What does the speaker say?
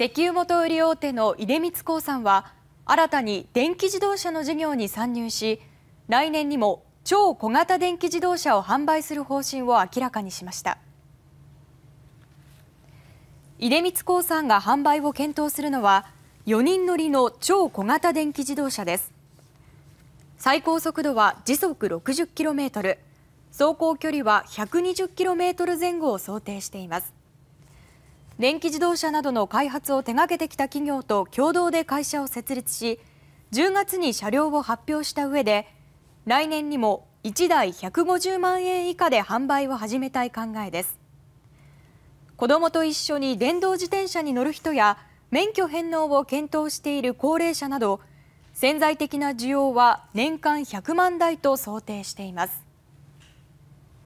石油元売り大手の出光興産は新たに電気自動車の事業に参入し来年にも超小型電気自動車を販売する方針を明らかにしました出光興産が販売を検討するのは4人乗りの超小型電気自動車です最高速度は時速 60km 走行距離は 120km 前後を想定しています電気自動車などの開発を手掛けてきた企業と共同で会社を設立し10月に車両を発表した上で来年にも1台150万円以下で販売を始めたい考えです子どもと一緒に電動自転車に乗る人や免許返納を検討している高齢者など潜在的な需要は年間100万台と想定しています